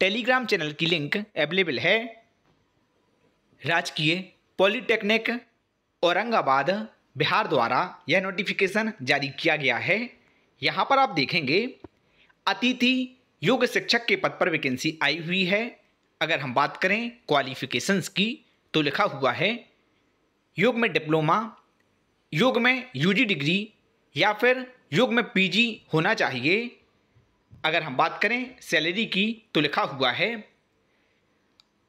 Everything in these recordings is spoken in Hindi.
टेलीग्राम चैनल की लिंक अवेलेबल है राजकीय पॉलीटेक्निक औरंगाबाद बिहार द्वारा यह नोटिफिकेशन जारी किया गया है यहाँ पर आप देखेंगे अतिथि योग शिक्षक के पद पर वैकेंसी आई हुई है अगर हम बात करें क्वालिफिकेशंस की तो लिखा हुआ है योग में डिप्लोमा योग में यूजी डिग्री या फिर योग में पीजी होना चाहिए अगर हम बात करें सैलरी की तो लिखा हुआ है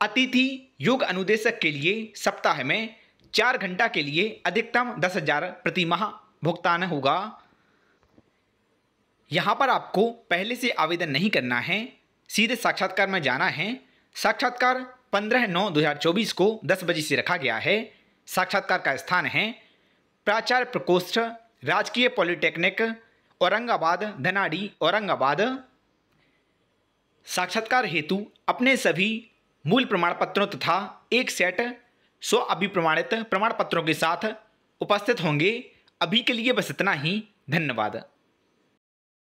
अतिथि योग अनुदेशक के लिए सप्ताह में चार घंटा के लिए अधिकतम दस हजार प्रति माह भुगतान होगा यहाँ पर आपको पहले से आवेदन नहीं करना है सीधे साक्षात्कार में जाना है साक्षात्कार 15 नौ 2024 को 10 बजे से रखा गया है साक्षात्कार का स्थान है प्राचार्य प्रकोष्ठ राजकीय पॉलिटेक्निक औरंगाबाद धनाड़ी औरंगाबाद साक्षात्कार हेतु अपने सभी मूल प्रमाण पत्रों तथा एक सेट स्व अभिप्रमाणित प्रमाण पत्रों के साथ उपस्थित होंगे अभी के लिए बस इतना ही धन्यवाद